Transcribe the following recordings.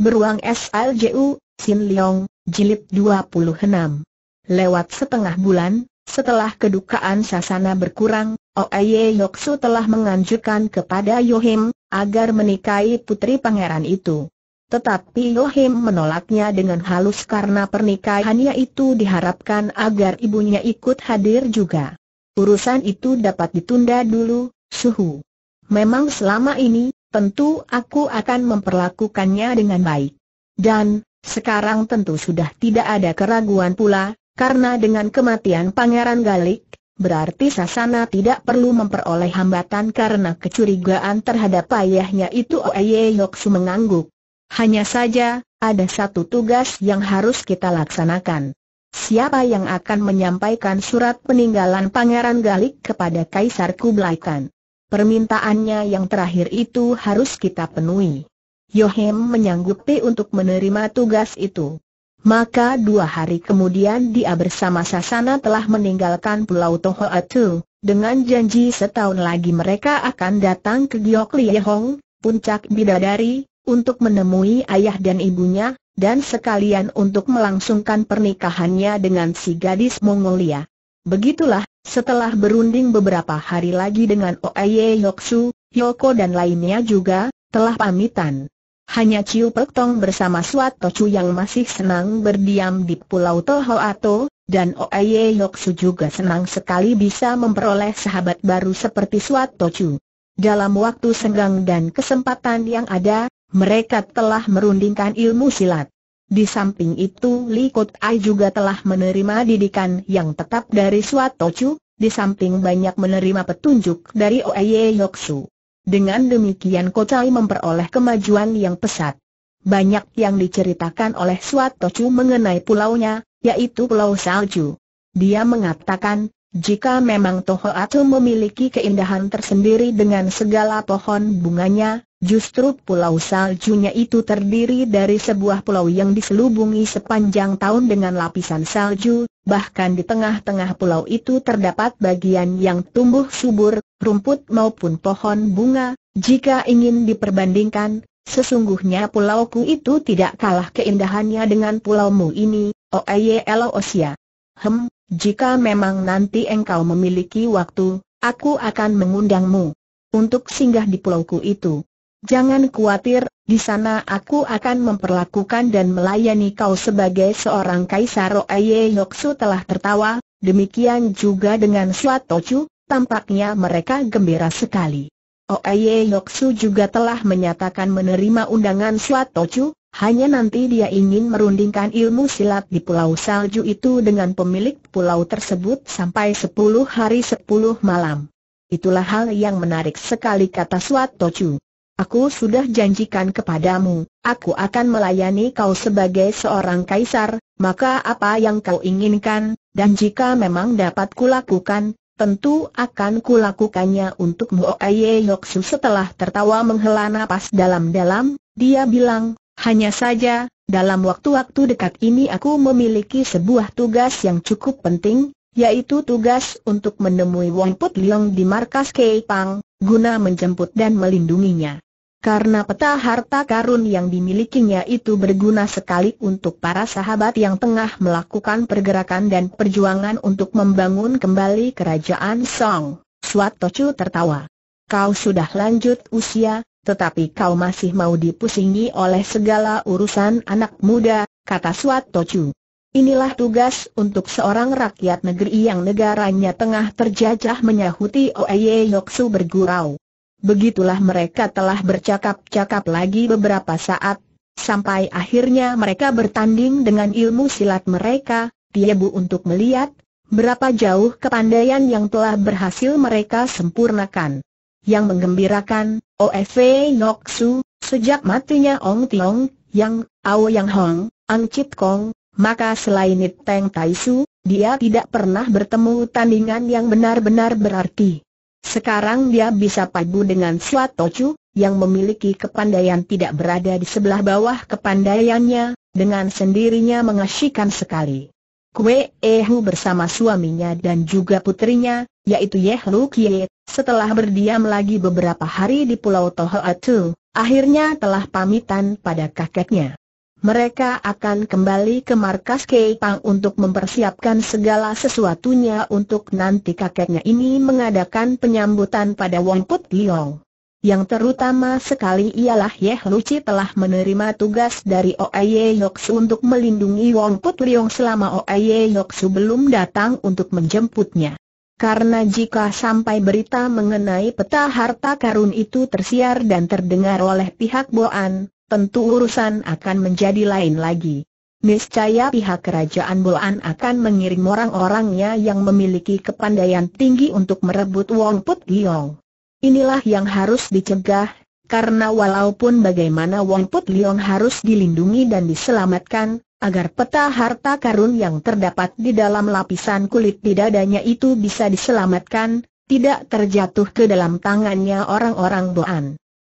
Beruang SLJU, Sin Leong, Jilid 26. Lewat setengah bulan, setelah kedukaan sasana berkurang, Oeye Yoksu telah menganjurkan kepada Yohim, agar menikahi putri pangeran itu. Tetapi Yohim menolaknya dengan halus karena pernikahannya itu diharapkan agar ibunya ikut hadir juga. Urusan itu dapat ditunda dulu, suhu. Memang selama ini, tentu aku akan memperlakukannya dengan baik. Dan, sekarang tentu sudah tidak ada keraguan pula, karena dengan kematian Pangeran Galik, berarti Sasana tidak perlu memperoleh hambatan karena kecurigaan terhadap ayahnya itu Oye Yoksu mengangguk. Hanya saja, ada satu tugas yang harus kita laksanakan. Siapa yang akan menyampaikan surat peninggalan Pangeran Galik kepada Kaisar Kublai permintaannya yang terakhir itu harus kita penuhi. Yohem menyanggupi untuk menerima tugas itu. Maka dua hari kemudian dia bersama Sasana telah meninggalkan Pulau Tohoatu, dengan janji setahun lagi mereka akan datang ke Giok Liehong, puncak bidadari, untuk menemui ayah dan ibunya, dan sekalian untuk melangsungkan pernikahannya dengan si gadis Mongolia. Begitulah setelah berunding beberapa hari lagi dengan Oye Yoksu, Yoko dan lainnya juga, telah pamitan. Hanya Ciu Pek Tong bersama Suat Tochu yang masih senang berdiam di Pulau Tohoato, dan Oye Yoksu juga senang sekali bisa memperoleh sahabat baru seperti Suat Tochu. Dalam waktu senggang dan kesempatan yang ada, mereka telah merundingkan ilmu silat. Di samping itu Li Kut Ai juga telah menerima didikan yang tetap dari Suato Chu, di samping banyak menerima petunjuk dari Yok Yoksu. Dengan demikian Chai memperoleh kemajuan yang pesat. Banyak yang diceritakan oleh Suato Chu mengenai pulaunya, yaitu Pulau Salju. Dia mengatakan, jika memang toho Atu memiliki keindahan tersendiri dengan segala pohon bunganya, justru pulau saljunya itu terdiri dari sebuah pulau yang diselubungi sepanjang tahun dengan lapisan salju, bahkan di tengah-tengah pulau itu terdapat bagian yang tumbuh subur, rumput maupun pohon bunga, jika ingin diperbandingkan, sesungguhnya pulauku itu tidak kalah keindahannya dengan pulaumu ini, Osia. Hem, jika memang nanti engkau memiliki waktu, aku akan mengundangmu untuk singgah di pulauku itu. Jangan khawatir, di sana aku akan memperlakukan dan melayani kau sebagai seorang kaisar Oye Yoksu telah tertawa, demikian juga dengan Suatochu, tampaknya mereka gembira sekali. Oye Yoksu juga telah menyatakan menerima undangan Suatochu, hanya nanti dia ingin merundingkan ilmu silat di pulau salju itu dengan pemilik pulau tersebut sampai 10 hari 10 malam. Itulah hal yang menarik sekali kata Suat Tochu. Aku sudah janjikan kepadamu, aku akan melayani kau sebagai seorang kaisar, maka apa yang kau inginkan, dan jika memang dapat kulakukan, Tentu akan kulakukannya untukmu. Aye Yoksu setelah tertawa menghela napas dalam-dalam, dia bilang, hanya saja, dalam waktu-waktu dekat ini aku memiliki sebuah tugas yang cukup penting, yaitu tugas untuk menemui Wong Put Leong di markas Keipang, guna menjemput dan melindunginya. Karena peta harta karun yang dimilikinya itu berguna sekali untuk para sahabat yang tengah melakukan pergerakan dan perjuangan untuk membangun kembali kerajaan Song. Suat Tochu tertawa. Kau sudah lanjut usia, tetapi kau masih mau dipusingi oleh segala urusan anak muda, kata Suat Tocu. Inilah tugas untuk seorang rakyat negeri yang negaranya tengah terjajah menyahuti Oeye Yoksu bergurau. Begitulah mereka telah bercakap-cakap lagi beberapa saat, sampai akhirnya mereka bertanding dengan ilmu silat mereka, Tiebu untuk melihat, berapa jauh kepandaian yang telah berhasil mereka sempurnakan yang menggembirakan, OSV Noksu, sejak matinya Ong Tiong, Yang, Ao Yang Hong, Ang Chit Kong, maka selain It Teng Tai Su, dia tidak pernah bertemu tandingan yang benar-benar berarti. Sekarang dia bisa padu dengan Suat Tochu, yang memiliki kepandaian tidak berada di sebelah bawah kepandaiannya, dengan sendirinya mengasyikkan sekali. Kwe Ehu bersama suaminya dan juga putrinya, yaitu Yeh Lu Kie, setelah berdiam lagi beberapa hari di Pulau Tohoatu, akhirnya telah pamitan pada kakeknya. Mereka akan kembali ke markas Keipang untuk mempersiapkan segala sesuatunya untuk nanti kakeknya ini mengadakan penyambutan pada Wong Put Liong. Yang terutama sekali ialah Yeh Luci telah menerima tugas dari Oye Yoksu untuk melindungi Wong Put Liong selama Oye Yoksu belum datang untuk menjemputnya. Karena jika sampai berita mengenai peta harta karun itu tersiar dan terdengar oleh pihak Boan, tentu urusan akan menjadi lain lagi. Niscaya pihak kerajaan Boan akan mengirim orang-orangnya yang memiliki kepandaian tinggi untuk merebut Wong Put Liong. Inilah yang harus dicegah, karena walaupun bagaimana Wong Put Liong harus dilindungi dan diselamatkan, agar peta harta karun yang terdapat di dalam lapisan kulit di dadanya itu bisa diselamatkan, tidak terjatuh ke dalam tangannya orang-orang Boan.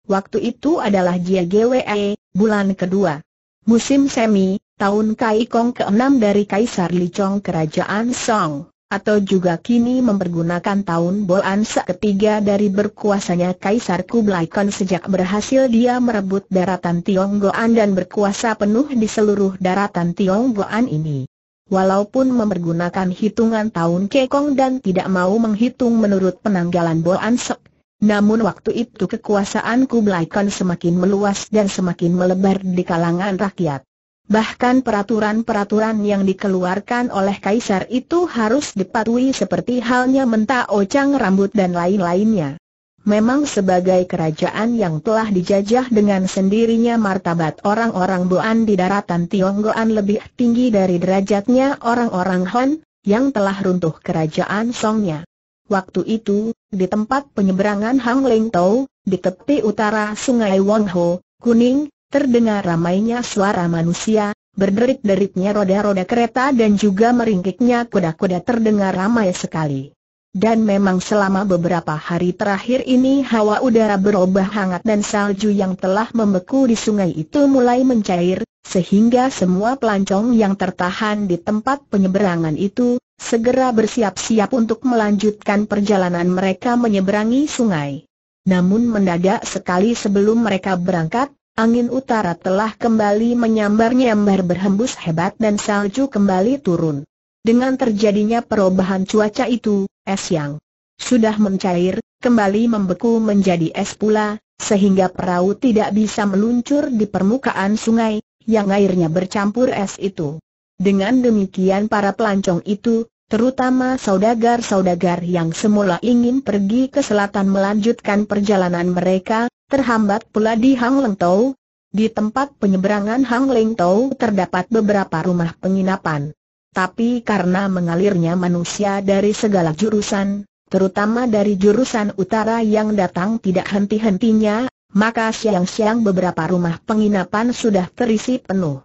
Waktu itu adalah JGWE, bulan kedua. Musim semi, tahun Kai Kong ke-6 dari Kaisar Li Chong Kerajaan Song atau juga kini mempergunakan tahun bolan seketiga dari berkuasanya Kaisar Kublai Khan sejak berhasil dia merebut daratan Tionggoan dan berkuasa penuh di seluruh daratan Tionggoan ini. Walaupun mempergunakan hitungan tahun Kekong dan tidak mau menghitung menurut penanggalan sek, namun waktu itu kekuasaan Kublai Khan semakin meluas dan semakin melebar di kalangan rakyat. Bahkan peraturan-peraturan yang dikeluarkan oleh kaisar itu harus dipatuhi seperti halnya mentah ocang rambut dan lain-lainnya. Memang sebagai kerajaan yang telah dijajah dengan sendirinya martabat orang-orang Boan di daratan Tionggoan lebih tinggi dari derajatnya orang-orang Han, yang telah runtuh kerajaan Songnya. Waktu itu, di tempat penyeberangan Hang Leng Tau, di tepi utara sungai Ho, Kuning, Terdengar ramainya suara manusia, berderit-deritnya roda-roda kereta dan juga meringkiknya kuda-kuda terdengar ramai sekali. Dan memang selama beberapa hari terakhir ini hawa udara berubah hangat dan salju yang telah membeku di sungai itu mulai mencair, sehingga semua pelancong yang tertahan di tempat penyeberangan itu, segera bersiap-siap untuk melanjutkan perjalanan mereka menyeberangi sungai. Namun mendadak sekali sebelum mereka berangkat, Angin utara telah kembali menyambar-nyambar berhembus hebat dan salju kembali turun. Dengan terjadinya perubahan cuaca itu, es yang sudah mencair, kembali membeku menjadi es pula, sehingga perahu tidak bisa meluncur di permukaan sungai, yang airnya bercampur es itu. Dengan demikian para pelancong itu, terutama saudagar-saudagar yang semula ingin pergi ke selatan melanjutkan perjalanan mereka, Terhambat pula di Hang Leng Tau. Di tempat penyeberangan Hang Leng Tau terdapat beberapa rumah penginapan. Tapi karena mengalirnya manusia dari segala jurusan, terutama dari jurusan utara yang datang tidak henti-hentinya, maka siang-siang beberapa rumah penginapan sudah terisi penuh.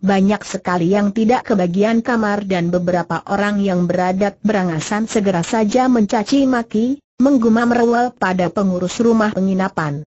Banyak sekali yang tidak kebagian kamar dan beberapa orang yang beradat berangasan segera saja mencaci maki, menggumam rewel pada pengurus rumah penginapan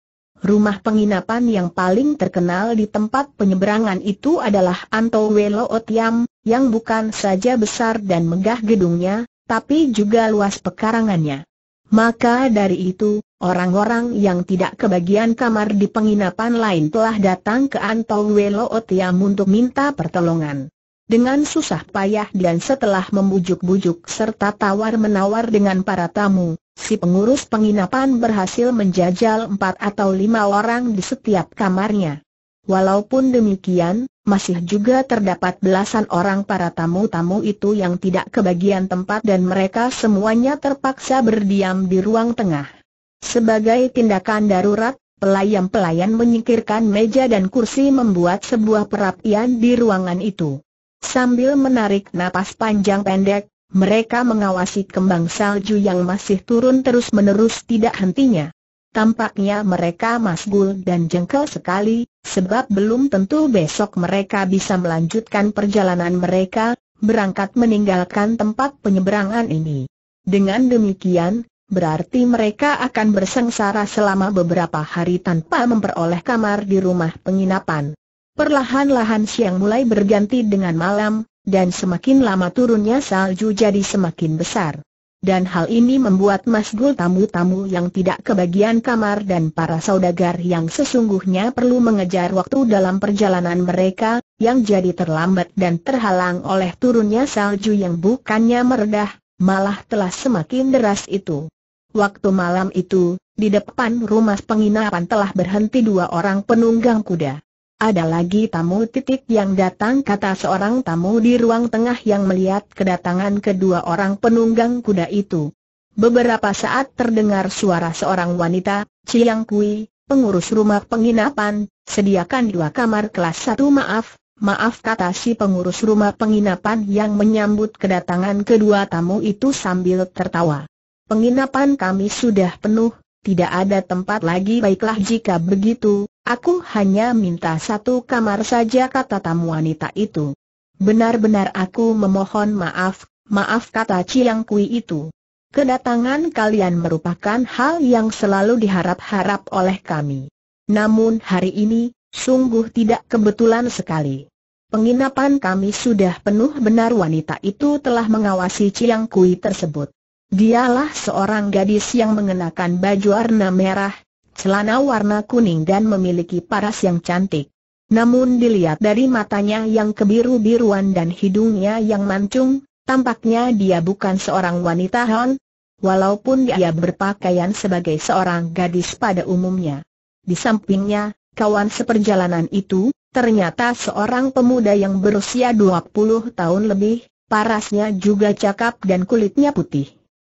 rumah penginapan yang paling terkenal di tempat penyeberangan itu adalah Anto Welo Otiam, yang bukan saja besar dan megah gedungnya, tapi juga luas pekarangannya. Maka dari itu, orang-orang yang tidak kebagian kamar di penginapan lain telah datang ke Anto Welo Otiam untuk minta pertolongan. Dengan susah payah dan setelah membujuk-bujuk serta tawar-menawar dengan para tamu, si pengurus penginapan berhasil menjajal empat atau lima orang di setiap kamarnya. Walaupun demikian, masih juga terdapat belasan orang para tamu-tamu itu yang tidak kebagian tempat dan mereka semuanya terpaksa berdiam di ruang tengah. Sebagai tindakan darurat, pelayan-pelayan menyingkirkan meja dan kursi membuat sebuah perapian di ruangan itu. Sambil menarik napas panjang pendek, mereka mengawasi kembang salju yang masih turun terus-menerus tidak hentinya. Tampaknya mereka masgul dan jengkel sekali, sebab belum tentu besok mereka bisa melanjutkan perjalanan mereka, berangkat meninggalkan tempat penyeberangan ini. Dengan demikian, berarti mereka akan bersengsara selama beberapa hari tanpa memperoleh kamar di rumah penginapan. Perlahan-lahan siang mulai berganti dengan malam, dan semakin lama turunnya salju jadi semakin besar. Dan hal ini membuat masgul tamu-tamu yang tidak kebagian kamar dan para saudagar yang sesungguhnya perlu mengejar waktu dalam perjalanan mereka, yang jadi terlambat dan terhalang oleh turunnya salju yang bukannya meredah, malah telah semakin deras itu. Waktu malam itu, di depan rumah penginapan telah berhenti dua orang penunggang kuda. Ada lagi tamu titik yang datang kata seorang tamu di ruang tengah yang melihat kedatangan kedua orang penunggang kuda itu. Beberapa saat terdengar suara seorang wanita, Ciang Kui, pengurus rumah penginapan, sediakan dua kamar kelas satu maaf, maaf kata si pengurus rumah penginapan yang menyambut kedatangan kedua tamu itu sambil tertawa. Penginapan kami sudah penuh, tidak ada tempat lagi baiklah jika begitu, Aku hanya minta satu kamar saja kata tamu wanita itu. Benar-benar aku memohon maaf, maaf kata Chiang Kui itu. Kedatangan kalian merupakan hal yang selalu diharap-harap oleh kami. Namun hari ini, sungguh tidak kebetulan sekali. Penginapan kami sudah penuh benar wanita itu telah mengawasi Chiang Kui tersebut. Dialah seorang gadis yang mengenakan baju warna merah, celana warna kuning dan memiliki paras yang cantik. Namun dilihat dari matanya yang kebiru-biruan dan hidungnya yang mancung, tampaknya dia bukan seorang wanita hon. walaupun dia berpakaian sebagai seorang gadis pada umumnya. Di sampingnya, kawan seperjalanan itu, ternyata seorang pemuda yang berusia 20 tahun lebih, parasnya juga cakap dan kulitnya putih.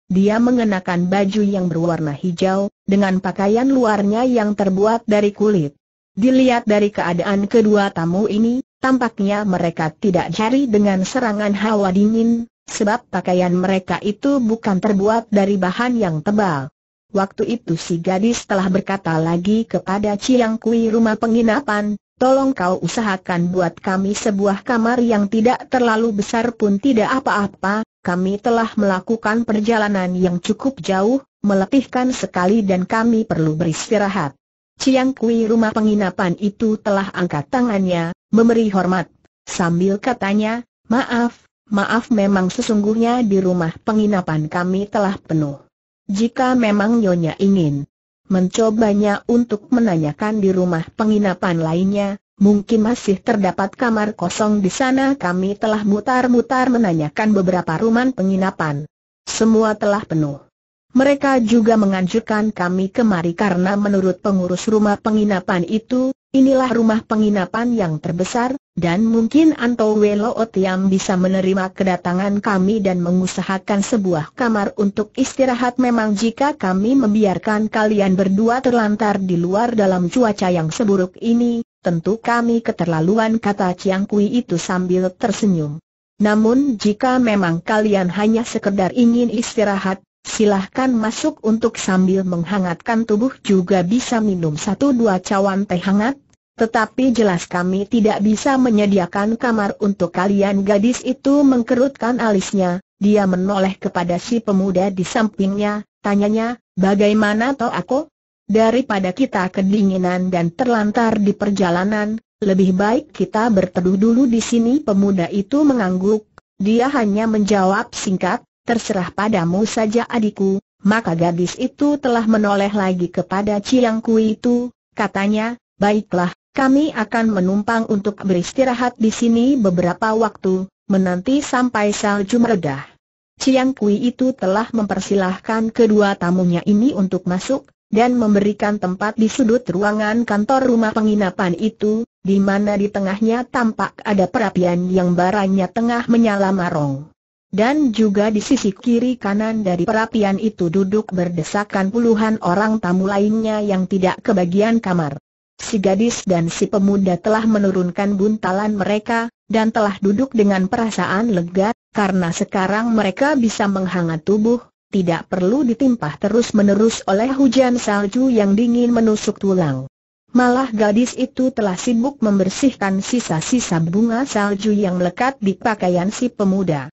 Dia mengenakan baju yang berwarna hijau, dengan pakaian luarnya yang terbuat dari kulit. Dilihat dari keadaan kedua tamu ini, tampaknya mereka tidak jari dengan serangan hawa dingin, sebab pakaian mereka itu bukan terbuat dari bahan yang tebal. Waktu itu si gadis telah berkata lagi kepada Ciang Kui rumah penginapan, tolong kau usahakan buat kami sebuah kamar yang tidak terlalu besar pun tidak apa-apa, kami telah melakukan perjalanan yang cukup jauh, meletihkan sekali dan kami perlu beristirahat. Ciang Kui rumah penginapan itu telah angkat tangannya, memberi hormat. Sambil katanya, maaf, maaf memang sesungguhnya di rumah penginapan kami telah penuh. Jika memang Nyonya ingin mencobanya untuk menanyakan di rumah penginapan lainnya, Mungkin masih terdapat kamar kosong di sana kami telah mutar-mutar menanyakan beberapa rumah penginapan. Semua telah penuh. Mereka juga menganjurkan kami kemari karena menurut pengurus rumah penginapan itu, inilah rumah penginapan yang terbesar, dan mungkin Anto Welo Otiam bisa menerima kedatangan kami dan mengusahakan sebuah kamar untuk istirahat memang jika kami membiarkan kalian berdua terlantar di luar dalam cuaca yang seburuk ini, tentu kami keterlaluan kata Chiang Kui itu sambil tersenyum. Namun jika memang kalian hanya sekedar ingin istirahat, silahkan masuk untuk sambil menghangatkan tubuh juga bisa minum satu dua cawan teh hangat, tetapi jelas kami tidak bisa menyediakan kamar untuk kalian gadis itu mengkerutkan alisnya, dia menoleh kepada si pemuda di sampingnya, tanyanya, bagaimana toh aku? Daripada kita kedinginan dan terlantar di perjalanan, lebih baik kita berteduh dulu di sini Pemuda itu mengangguk, dia hanya menjawab singkat, terserah padamu saja adikku, maka gadis itu telah menoleh lagi kepada Ciang Kui itu, katanya, baiklah, kami akan menumpang untuk beristirahat di sini beberapa waktu, menanti sampai salju meredah. Ciang Kui itu telah mempersilahkan kedua tamunya ini untuk masuk, dan memberikan tempat di sudut ruangan kantor rumah penginapan itu, di mana di tengahnya tampak ada perapian yang barangnya tengah menyala marong. Dan juga di sisi kiri kanan dari perapian itu duduk berdesakan puluhan orang tamu lainnya yang tidak kebagian kamar. Si gadis dan si pemuda telah menurunkan buntalan mereka, dan telah duduk dengan perasaan lega, karena sekarang mereka bisa menghangat tubuh, tidak perlu ditimpah terus-menerus oleh hujan salju yang dingin menusuk tulang. Malah gadis itu telah sibuk membersihkan sisa-sisa bunga salju yang melekat di pakaian si pemuda.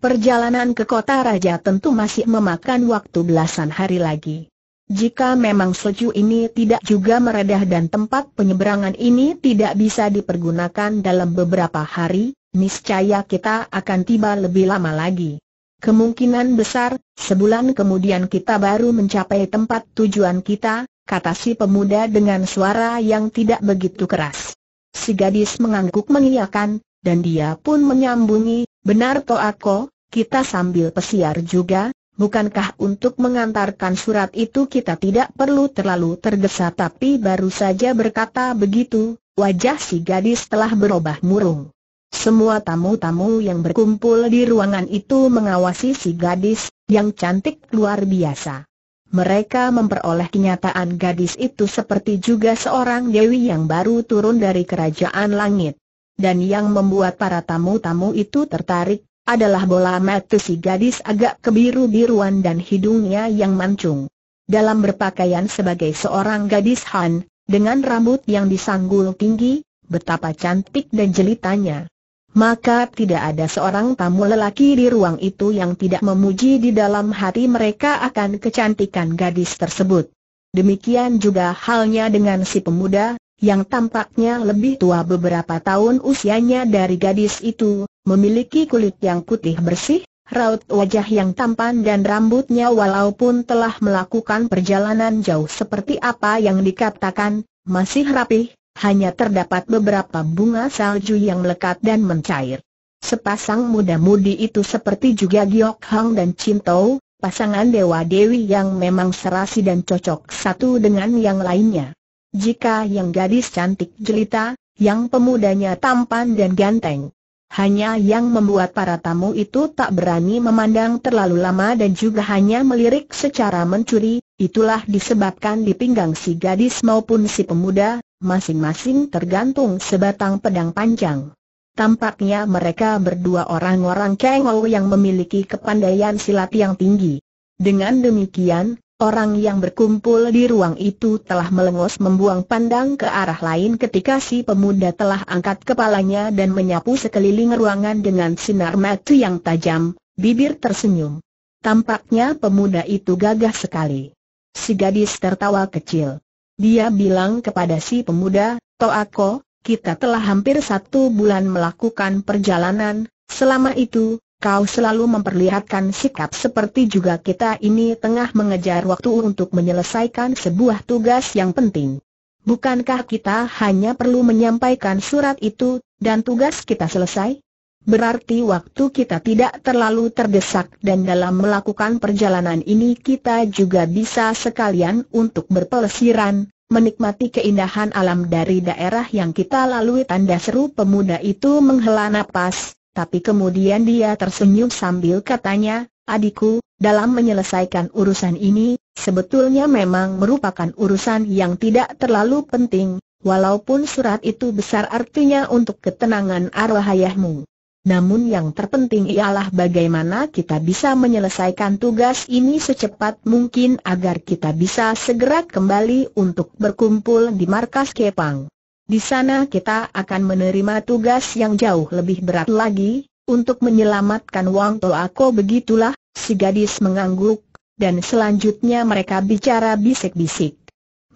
Perjalanan ke kota raja tentu masih memakan waktu belasan hari lagi. Jika memang salju ini tidak juga meredah dan tempat penyeberangan ini tidak bisa dipergunakan dalam beberapa hari, niscaya kita akan tiba lebih lama lagi. Kemungkinan besar, sebulan kemudian kita baru mencapai tempat tujuan kita, kata si pemuda dengan suara yang tidak begitu keras. Si gadis mengangguk mengiyakan, dan dia pun menyambungi, benar aku, kita sambil pesiar juga, bukankah untuk mengantarkan surat itu kita tidak perlu terlalu tergesa tapi baru saja berkata begitu, wajah si gadis telah berubah murung. Semua tamu-tamu yang berkumpul di ruangan itu mengawasi si gadis, yang cantik luar biasa. Mereka memperoleh kenyataan gadis itu seperti juga seorang dewi yang baru turun dari kerajaan langit. Dan yang membuat para tamu-tamu itu tertarik, adalah bola mata si gadis agak kebiru-biruan dan hidungnya yang mancung. Dalam berpakaian sebagai seorang gadis Han, dengan rambut yang disanggul tinggi, betapa cantik dan jelitanya maka tidak ada seorang tamu lelaki di ruang itu yang tidak memuji di dalam hati mereka akan kecantikan gadis tersebut. Demikian juga halnya dengan si pemuda, yang tampaknya lebih tua beberapa tahun usianya dari gadis itu, memiliki kulit yang putih bersih, raut wajah yang tampan dan rambutnya walaupun telah melakukan perjalanan jauh seperti apa yang dikatakan, masih rapih, hanya terdapat beberapa bunga salju yang melekat dan mencair. Sepasang muda-mudi itu seperti juga Giok Hang dan Cinto, pasangan Dewa Dewi yang memang serasi dan cocok satu dengan yang lainnya. Jika yang gadis cantik jelita, yang pemudanya tampan dan ganteng. Hanya yang membuat para tamu itu tak berani memandang terlalu lama dan juga hanya melirik secara mencuri, itulah disebabkan di pinggang si gadis maupun si pemuda, masing-masing tergantung sebatang pedang panjang. Tampaknya mereka berdua orang-orang Kengou yang memiliki kepandaian silat yang tinggi. Dengan demikian, Orang yang berkumpul di ruang itu telah melengos membuang pandang ke arah lain ketika si pemuda telah angkat kepalanya dan menyapu sekeliling ruangan dengan sinar mata yang tajam, bibir tersenyum. Tampaknya pemuda itu gagah sekali. Si gadis tertawa kecil. Dia bilang kepada si pemuda, Toako, kita telah hampir satu bulan melakukan perjalanan, selama itu, kau selalu memperlihatkan sikap seperti juga kita ini tengah mengejar waktu untuk menyelesaikan sebuah tugas yang penting. Bukankah kita hanya perlu menyampaikan surat itu, dan tugas kita selesai? Berarti waktu kita tidak terlalu terdesak dan dalam melakukan perjalanan ini kita juga bisa sekalian untuk berpelesiran, menikmati keindahan alam dari daerah yang kita lalui tanda seru pemuda itu menghela nafas, tapi kemudian dia tersenyum sambil katanya, adikku, dalam menyelesaikan urusan ini, sebetulnya memang merupakan urusan yang tidak terlalu penting, walaupun surat itu besar artinya untuk ketenangan arwah ayahmu. Namun yang terpenting ialah bagaimana kita bisa menyelesaikan tugas ini secepat mungkin agar kita bisa segera kembali untuk berkumpul di markas Kepang. Di sana kita akan menerima tugas yang jauh lebih berat lagi, untuk menyelamatkan Wang Toako begitulah, si gadis mengangguk, dan selanjutnya mereka bicara bisik-bisik.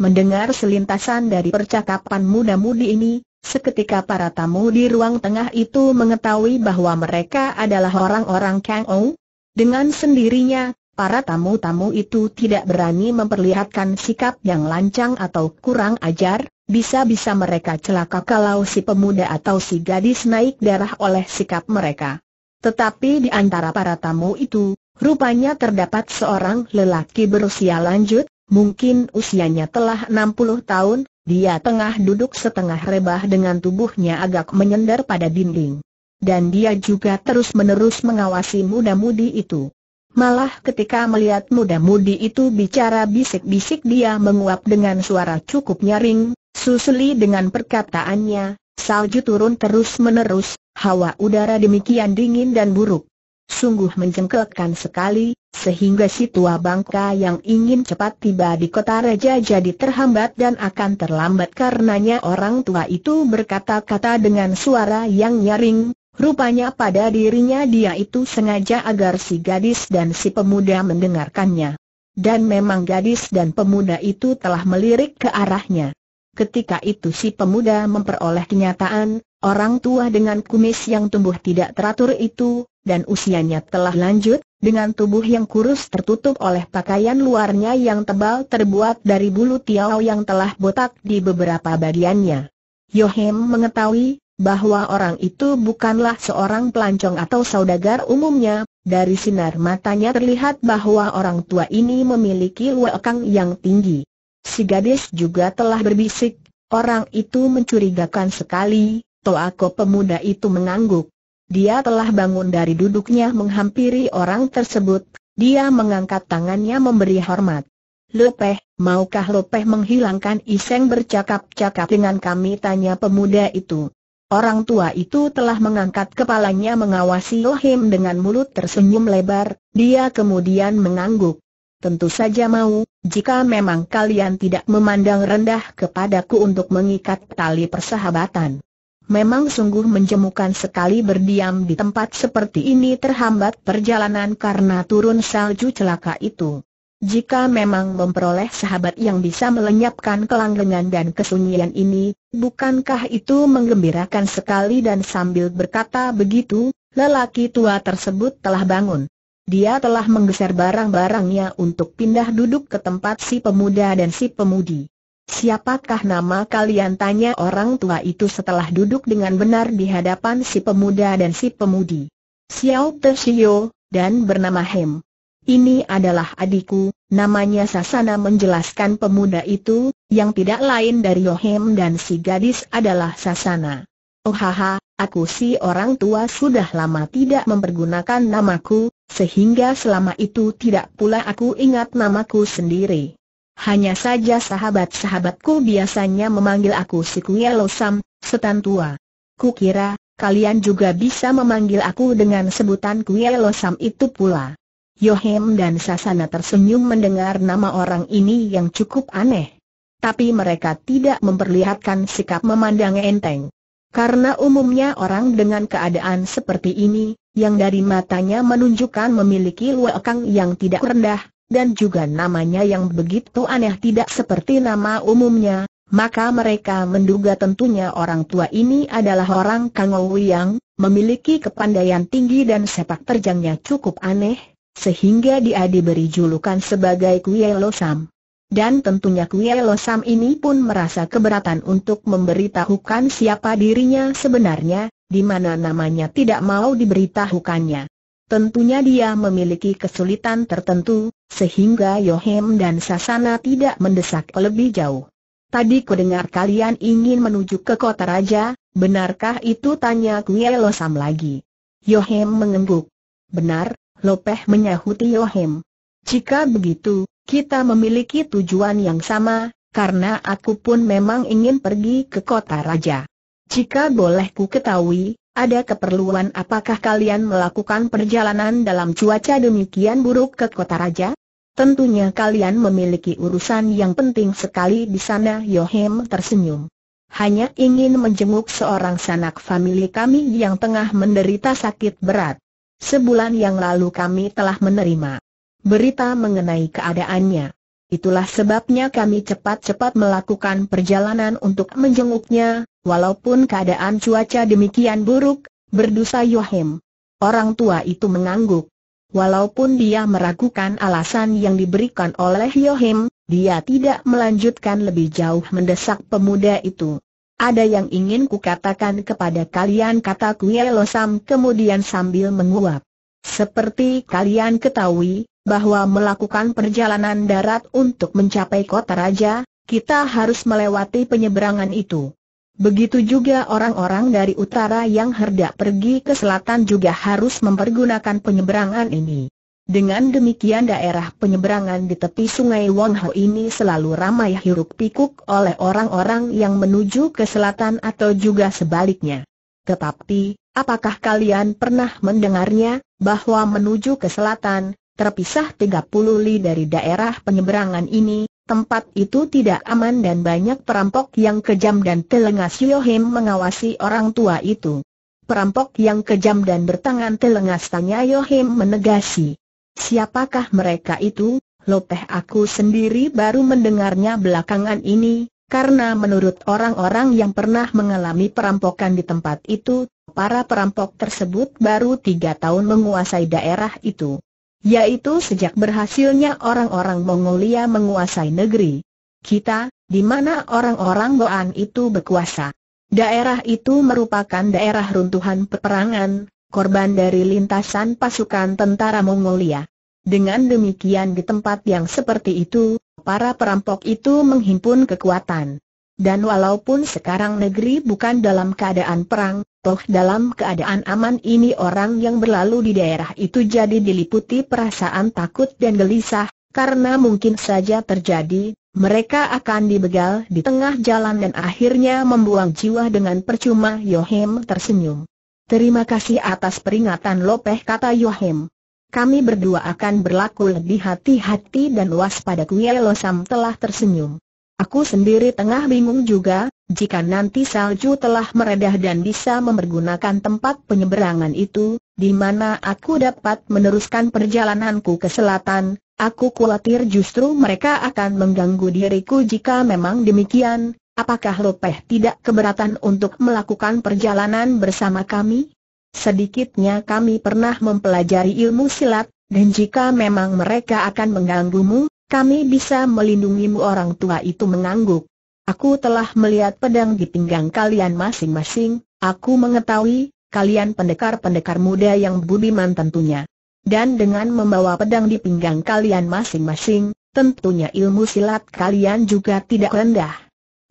Mendengar selintasan dari percakapan muda-mudi ini, Seketika para tamu di ruang tengah itu mengetahui bahwa mereka adalah orang-orang Kang Ou. Dengan sendirinya, para tamu-tamu itu tidak berani memperlihatkan sikap yang lancang atau kurang ajar, bisa-bisa mereka celaka kalau si pemuda atau si gadis naik darah oleh sikap mereka. Tetapi di antara para tamu itu, rupanya terdapat seorang lelaki berusia lanjut, mungkin usianya telah 60 tahun, dia tengah duduk setengah rebah dengan tubuhnya agak menyender pada dinding. Dan dia juga terus-menerus mengawasi muda-mudi itu. Malah ketika melihat muda-mudi itu bicara bisik-bisik dia menguap dengan suara cukup nyaring, susuli dengan perkataannya, salju turun terus-menerus, hawa udara demikian dingin dan buruk. Sungguh menjengkelkan sekali, sehingga si tua bangka yang ingin cepat tiba di kota raja jadi terhambat dan akan terlambat karenanya orang tua itu berkata-kata dengan suara yang nyaring, rupanya pada dirinya dia itu sengaja agar si gadis dan si pemuda mendengarkannya. Dan memang gadis dan pemuda itu telah melirik ke arahnya. Ketika itu si pemuda memperoleh kenyataan, orang tua dengan kumis yang tumbuh tidak teratur itu, dan usianya telah lanjut, dengan tubuh yang kurus tertutup oleh pakaian luarnya yang tebal terbuat dari bulu tiao yang telah botak di beberapa bagiannya. Yohem mengetahui bahwa orang itu bukanlah seorang pelancong atau saudagar umumnya, dari sinar matanya terlihat bahwa orang tua ini memiliki wekang yang tinggi. Si gadis juga telah berbisik, orang itu mencurigakan sekali, Toako pemuda itu mengangguk. Dia telah bangun dari duduknya menghampiri orang tersebut, dia mengangkat tangannya memberi hormat. Lopeh, maukah Lopeh menghilangkan iseng bercakap-cakap dengan kami tanya pemuda itu. Orang tua itu telah mengangkat kepalanya mengawasi Lohim dengan mulut tersenyum lebar, dia kemudian mengangguk. Tentu saja mau, jika memang kalian tidak memandang rendah kepadaku untuk mengikat tali persahabatan. Memang sungguh menjemukan sekali berdiam di tempat seperti ini terhambat perjalanan karena turun salju celaka itu. Jika memang memperoleh sahabat yang bisa melenyapkan kelanggengan dan kesunyian ini, bukankah itu menggembirakan sekali dan sambil berkata begitu, lelaki tua tersebut telah bangun. Dia telah menggeser barang-barangnya untuk pindah duduk ke tempat si pemuda dan si pemudi. Siapakah nama kalian tanya orang tua itu setelah duduk dengan benar di hadapan si pemuda dan si pemudi. Xiao Tershio, dan bernama Hem. Ini adalah adikku, namanya Sasana menjelaskan pemuda itu, yang tidak lain dari Yohem dan si gadis adalah Sasana. Oh haha, aku si orang tua sudah lama tidak mempergunakan namaku, sehingga selama itu tidak pula aku ingat namaku sendiri. Hanya saja sahabat-sahabatku biasanya memanggil aku si Kuelo Losam, setan tua. Kukira, kalian juga bisa memanggil aku dengan sebutan Kuelo Losam itu pula. Yohem dan Sasana tersenyum mendengar nama orang ini yang cukup aneh. Tapi mereka tidak memperlihatkan sikap memandang enteng. Karena umumnya orang dengan keadaan seperti ini, yang dari matanya menunjukkan memiliki luakang yang tidak rendah, dan juga namanya yang begitu aneh tidak seperti nama umumnya, maka mereka menduga tentunya orang tua ini adalah orang Kangowu yang memiliki kepandaian tinggi dan sepak terjangnya cukup aneh, sehingga dia diberi julukan sebagai Kuei Losam. Dan tentunya Kuei Losam ini pun merasa keberatan untuk memberitahukan siapa dirinya sebenarnya, di mana namanya tidak mau diberitahukannya. Tentunya dia memiliki kesulitan tertentu, sehingga Yohem dan Sasana tidak mendesak lebih jauh. Tadi ku dengar kalian ingin menuju ke kota raja, benarkah itu tanya Kuelosam Losam lagi. Yohem mengengguk. Benar, Lopeh menyahuti Yohem. Jika begitu, kita memiliki tujuan yang sama, karena aku pun memang ingin pergi ke kota raja. Jika boleh ku ketahui, ada keperluan apakah kalian melakukan perjalanan dalam cuaca demikian buruk ke kota raja? Tentunya kalian memiliki urusan yang penting sekali di sana Yohem tersenyum. Hanya ingin menjenguk seorang sanak famili kami yang tengah menderita sakit berat. Sebulan yang lalu kami telah menerima berita mengenai keadaannya. Itulah sebabnya kami cepat-cepat melakukan perjalanan untuk menjenguknya, walaupun keadaan cuaca demikian buruk, berdusa Yohem. Orang tua itu mengangguk. Walaupun dia meragukan alasan yang diberikan oleh Yohim, dia tidak melanjutkan lebih jauh mendesak pemuda itu. Ada yang ingin kukatakan kepada kalian kata Kuelo kemudian sambil menguap. Seperti kalian ketahui, bahwa melakukan perjalanan darat untuk mencapai kota raja, kita harus melewati penyeberangan itu. Begitu juga orang-orang dari utara yang hendak pergi ke selatan juga harus mempergunakan penyeberangan ini. Dengan demikian daerah penyeberangan di tepi sungai Wonho ini selalu ramai hiruk pikuk oleh orang-orang yang menuju ke selatan atau juga sebaliknya. Tetapi, apakah kalian pernah mendengarnya, bahwa menuju ke selatan, terpisah 30 li dari daerah penyeberangan ini, Tempat itu tidak aman dan banyak perampok yang kejam dan telengas Yohim mengawasi orang tua itu. Perampok yang kejam dan bertangan telengas tanya Yohim menegasi. Siapakah mereka itu? Lopeh aku sendiri baru mendengarnya belakangan ini, karena menurut orang-orang yang pernah mengalami perampokan di tempat itu, para perampok tersebut baru tiga tahun menguasai daerah itu yaitu sejak berhasilnya orang-orang Mongolia menguasai negeri kita, di mana orang-orang Goan itu berkuasa. Daerah itu merupakan daerah runtuhan peperangan, korban dari lintasan pasukan tentara Mongolia. Dengan demikian di tempat yang seperti itu, para perampok itu menghimpun kekuatan. Dan walaupun sekarang negeri bukan dalam keadaan perang, Toh dalam keadaan aman ini orang yang berlalu di daerah itu jadi diliputi perasaan takut dan gelisah, karena mungkin saja terjadi, mereka akan dibegal di tengah jalan dan akhirnya membuang jiwa dengan percuma Yohem tersenyum. Terima kasih atas peringatan Lopeh kata Yohem. Kami berdua akan berlaku lebih hati-hati dan waspada Kue Losam telah tersenyum. Aku sendiri tengah bingung juga, jika nanti salju telah meredah dan bisa mempergunakan tempat penyeberangan itu, di mana aku dapat meneruskan perjalananku ke selatan, aku khawatir justru mereka akan mengganggu diriku jika memang demikian. Apakah Lopeh tidak keberatan untuk melakukan perjalanan bersama kami? Sedikitnya kami pernah mempelajari ilmu silat, dan jika memang mereka akan mengganggumu, kami bisa melindungimu orang tua itu mengangguk. Aku telah melihat pedang di pinggang kalian masing-masing, aku mengetahui, kalian pendekar-pendekar muda yang budiman tentunya. Dan dengan membawa pedang di pinggang kalian masing-masing, tentunya ilmu silat kalian juga tidak rendah.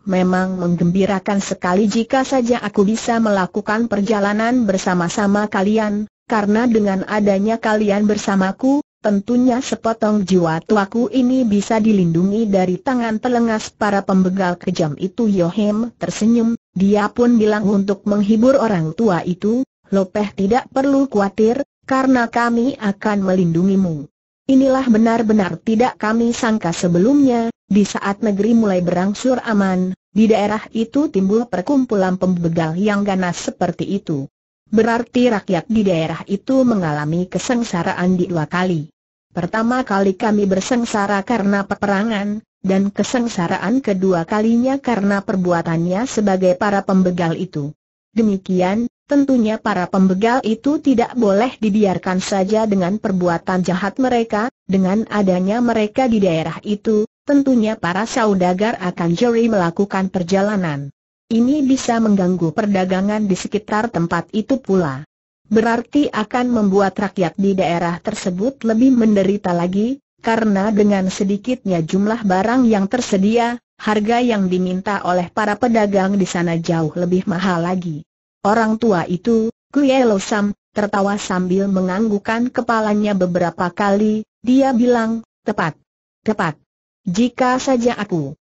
Memang menggembirakan sekali jika saja aku bisa melakukan perjalanan bersama-sama kalian, karena dengan adanya kalian bersamaku, Tentunya sepotong jiwa tuaku ini bisa dilindungi dari tangan telengas para pembegal kejam itu Yohem tersenyum, dia pun bilang untuk menghibur orang tua itu, Lopeh tidak perlu khawatir, karena kami akan melindungimu. Inilah benar-benar tidak kami sangka sebelumnya, di saat negeri mulai berangsur aman, di daerah itu timbul perkumpulan pembegal yang ganas seperti itu. Berarti rakyat di daerah itu mengalami kesengsaraan di dua kali. Pertama kali kami bersengsara karena peperangan, dan kesengsaraan kedua kalinya karena perbuatannya sebagai para pembegal itu. Demikian, tentunya para pembegal itu tidak boleh dibiarkan saja dengan perbuatan jahat mereka, dengan adanya mereka di daerah itu, tentunya para saudagar akan jeri melakukan perjalanan. Ini bisa mengganggu perdagangan di sekitar tempat itu pula berarti akan membuat rakyat di daerah tersebut lebih menderita lagi, karena dengan sedikitnya jumlah barang yang tersedia, harga yang diminta oleh para pedagang di sana jauh lebih mahal lagi. Orang tua itu, Kuyelo Sam, tertawa sambil menganggukkan kepalanya beberapa kali, dia bilang, tepat, tepat. Jika saja aku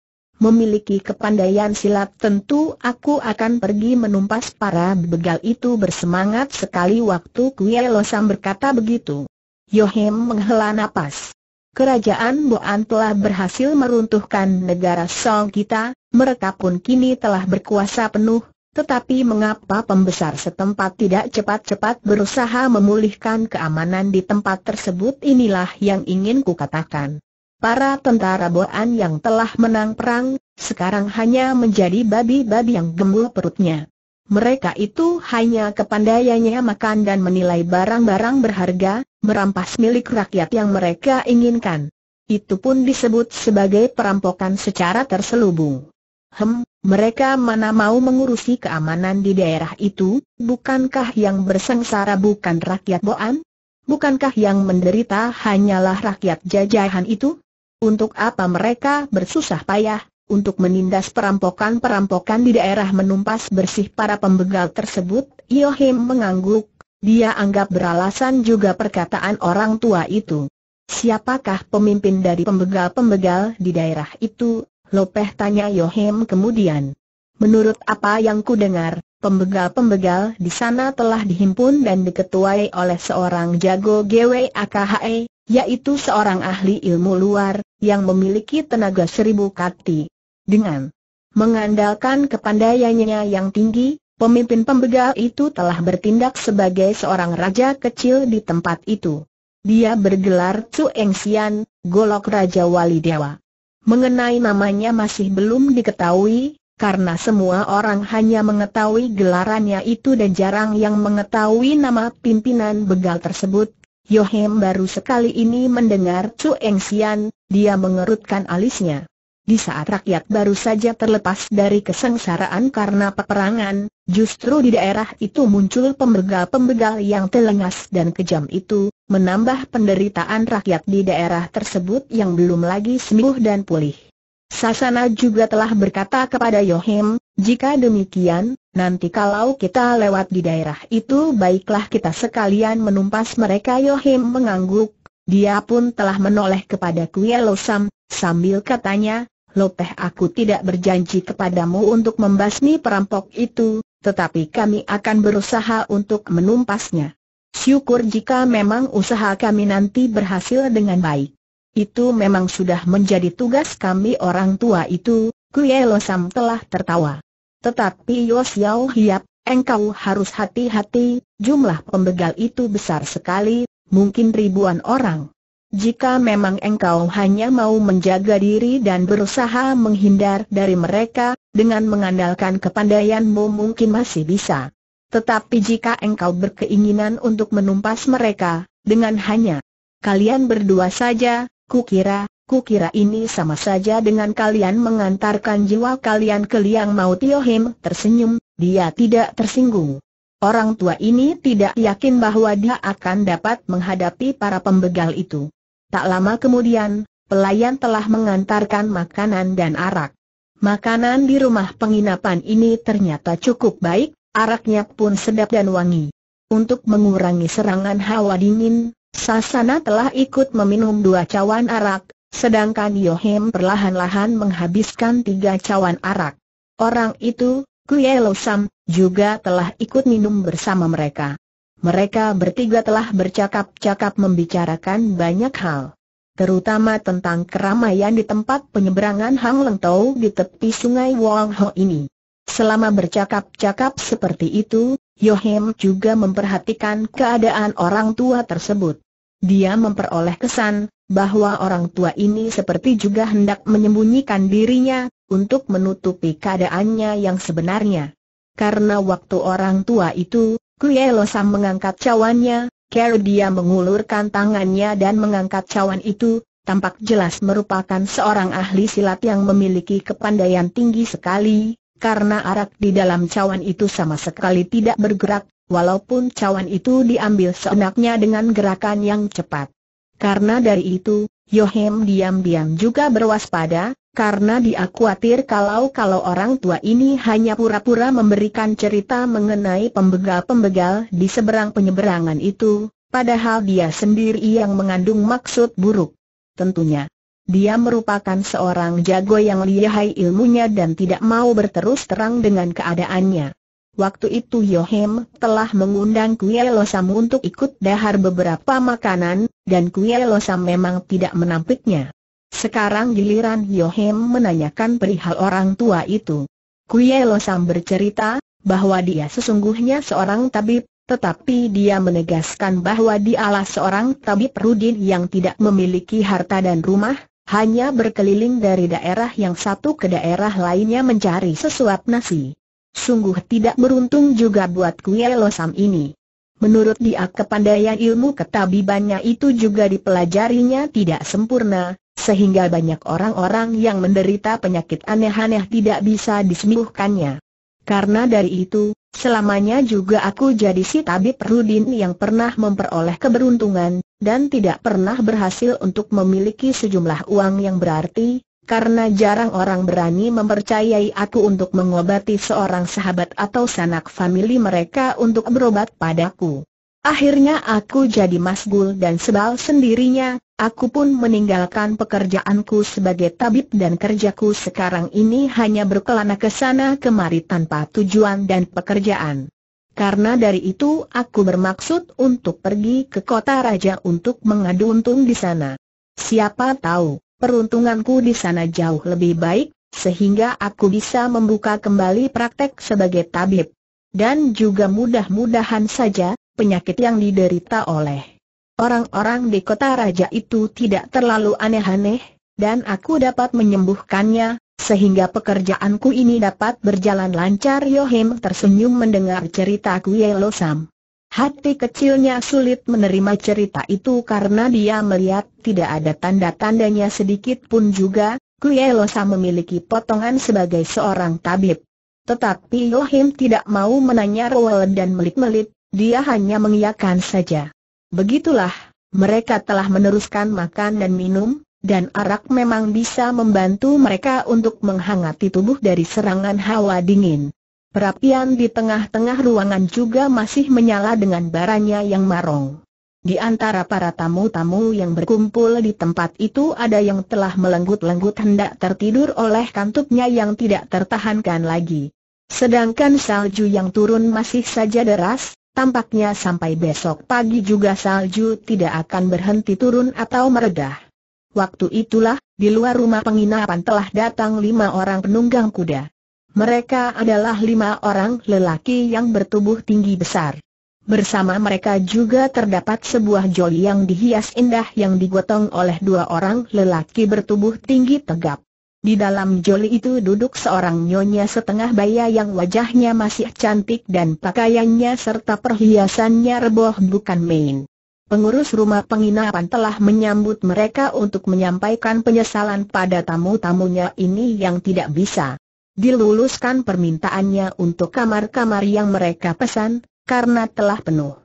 memiliki kepandaian silat tentu aku akan pergi menumpas para begal itu bersemangat sekali waktu Kue Losam berkata begitu. Yohem menghela napas. Kerajaan Boan telah berhasil meruntuhkan negara Song kita, mereka pun kini telah berkuasa penuh, tetapi mengapa pembesar setempat tidak cepat-cepat berusaha memulihkan keamanan di tempat tersebut inilah yang ingin kukatakan. Para tentara Boan yang telah menang perang, sekarang hanya menjadi babi-babi yang gembul perutnya. Mereka itu hanya kepandaiannya makan dan menilai barang-barang berharga, merampas milik rakyat yang mereka inginkan. Itu pun disebut sebagai perampokan secara terselubung. Hem, mereka mana mau mengurusi keamanan di daerah itu, bukankah yang bersengsara bukan rakyat Boan? Bukankah yang menderita hanyalah rakyat jajahan itu? Untuk apa mereka bersusah payah untuk menindas perampokan-perampokan di daerah menumpas bersih para pembegal tersebut? Yohim mengangguk. Dia anggap beralasan juga perkataan orang tua itu. Siapakah pemimpin dari pembegal-pembegal di daerah itu? Lopeh tanya Yohim kemudian. Menurut apa yang ku dengar, pembegal-pembegal di sana telah dihimpun dan diketuai oleh seorang jago GWAKHE, yaitu seorang ahli ilmu luar, yang memiliki tenaga seribu kati. Dengan mengandalkan kepandaiannya yang tinggi, pemimpin pembegal itu telah bertindak sebagai seorang raja kecil di tempat itu. Dia bergelar Chu Eng Xian, golok Raja Wali Dewa. Mengenai namanya masih belum diketahui, karena semua orang hanya mengetahui gelarannya itu dan jarang yang mengetahui nama pimpinan begal tersebut, Yohem baru sekali ini mendengar Chu Eng Sian, dia mengerutkan alisnya. Di saat rakyat baru saja terlepas dari kesengsaraan karena peperangan, justru di daerah itu muncul pembegal-pembegal yang telengas dan kejam itu, menambah penderitaan rakyat di daerah tersebut yang belum lagi sembuh dan pulih. Sasana juga telah berkata kepada Yohim, jika demikian, nanti kalau kita lewat di daerah itu baiklah kita sekalian menumpas mereka Yohim mengangguk, dia pun telah menoleh kepada Kue Losam, sambil katanya, Lopeh aku tidak berjanji kepadamu untuk membasmi perampok itu, tetapi kami akan berusaha untuk menumpasnya. Syukur jika memang usaha kami nanti berhasil dengan baik. Itu memang sudah menjadi tugas kami orang tua itu, Kuye Losam telah tertawa. Tetapi Yos Yau Hiap, engkau harus hati-hati, jumlah pembegal itu besar sekali, mungkin ribuan orang. Jika memang engkau hanya mau menjaga diri dan berusaha menghindar dari mereka, dengan mengandalkan kepandaianmu mungkin masih bisa. Tetapi jika engkau berkeinginan untuk menumpas mereka, dengan hanya kalian berdua saja, Kukira, kukira ini sama saja dengan kalian mengantarkan jiwa kalian ke liang maut Yohim tersenyum, dia tidak tersinggung. Orang tua ini tidak yakin bahwa dia akan dapat menghadapi para pembegal itu. Tak lama kemudian, pelayan telah mengantarkan makanan dan arak. Makanan di rumah penginapan ini ternyata cukup baik, araknya pun sedap dan wangi. Untuk mengurangi serangan hawa dingin, Sasana telah ikut meminum dua cawan arak, sedangkan Yohim perlahan-lahan menghabiskan tiga cawan arak. Orang itu, Kuyelosam, juga telah ikut minum bersama mereka. Mereka bertiga telah bercakap-cakap membicarakan banyak hal. Terutama tentang keramaian di tempat penyeberangan Hang Leng Tau di tepi sungai Wong Ho ini. Selama bercakap-cakap seperti itu, Yohim juga memperhatikan keadaan orang tua tersebut dia memperoleh kesan bahwa orang tua ini seperti juga hendak menyembunyikan dirinya untuk menutupi keadaannya yang sebenarnya. Karena waktu orang tua itu, Kuelo Losam mengangkat cawannya, Kerr dia mengulurkan tangannya dan mengangkat cawan itu, tampak jelas merupakan seorang ahli silat yang memiliki kepandaian tinggi sekali, karena arak di dalam cawan itu sama sekali tidak bergerak, walaupun cawan itu diambil seenaknya dengan gerakan yang cepat. Karena dari itu, Yohem diam-diam juga berwaspada, karena dia khawatir kalau-kalau orang tua ini hanya pura-pura memberikan cerita mengenai pembegal-pembegal di seberang penyeberangan itu, padahal dia sendiri yang mengandung maksud buruk. Tentunya, dia merupakan seorang jago yang lihai ilmunya dan tidak mau berterus terang dengan keadaannya. Waktu itu Yohem telah mengundang Kuya Losam untuk ikut dahar beberapa makanan, dan Kuya Losam memang tidak menampiknya. Sekarang giliran Yohem menanyakan perihal orang tua itu. Kuya Losam bercerita, bahwa dia sesungguhnya seorang tabib, tetapi dia menegaskan bahwa dialah seorang tabib Rudin yang tidak memiliki harta dan rumah, hanya berkeliling dari daerah yang satu ke daerah lainnya mencari sesuap nasi. Sungguh tidak beruntung juga buat Kue Losam ini. Menurut dia kepandaian ilmu ketabibannya itu juga dipelajarinya tidak sempurna, sehingga banyak orang-orang yang menderita penyakit aneh-aneh tidak bisa disembuhkannya. Karena dari itu, selamanya juga aku jadi si tabib Rudin yang pernah memperoleh keberuntungan, dan tidak pernah berhasil untuk memiliki sejumlah uang yang berarti, karena jarang orang berani mempercayai aku untuk mengobati seorang sahabat atau sanak famili mereka untuk berobat padaku. Akhirnya aku jadi masgul dan sebal sendirinya, aku pun meninggalkan pekerjaanku sebagai tabib dan kerjaku sekarang ini hanya berkelana ke sana kemari tanpa tujuan dan pekerjaan. Karena dari itu aku bermaksud untuk pergi ke kota raja untuk mengadu untung di sana. Siapa tahu, peruntunganku di sana jauh lebih baik, sehingga aku bisa membuka kembali praktek sebagai tabib. Dan juga mudah-mudahan saja, penyakit yang diderita oleh orang-orang di kota raja itu tidak terlalu aneh-aneh, dan aku dapat menyembuhkannya, sehingga pekerjaanku ini dapat berjalan lancar Yohim tersenyum mendengar cerita Yelosam. Hati kecilnya sulit menerima cerita itu karena dia melihat tidak ada tanda-tandanya sedikit pun juga, Kuyelosa memiliki potongan sebagai seorang tabib. Tetapi Yohim tidak mau menanya Roel dan melit-melit, dia hanya mengiyakan saja. Begitulah, mereka telah meneruskan makan dan minum, dan arak memang bisa membantu mereka untuk menghangati tubuh dari serangan hawa dingin. Perapian di tengah-tengah ruangan juga masih menyala dengan baranya yang marong. Di antara para tamu-tamu yang berkumpul di tempat itu ada yang telah melenggut-lenggut hendak tertidur oleh kantuknya yang tidak tertahankan lagi. Sedangkan salju yang turun masih saja deras, tampaknya sampai besok pagi juga salju tidak akan berhenti turun atau meredah. Waktu itulah, di luar rumah penginapan telah datang lima orang penunggang kuda. Mereka adalah lima orang lelaki yang bertubuh tinggi besar. Bersama mereka juga terdapat sebuah joli yang dihias indah yang digotong oleh dua orang lelaki bertubuh tinggi tegap. Di dalam joli itu duduk seorang nyonya setengah baya yang wajahnya masih cantik dan pakaiannya serta perhiasannya reboh bukan main. Pengurus rumah penginapan telah menyambut mereka untuk menyampaikan penyesalan pada tamu-tamunya ini yang tidak bisa diluluskan permintaannya untuk kamar-kamar yang mereka pesan, karena telah penuh.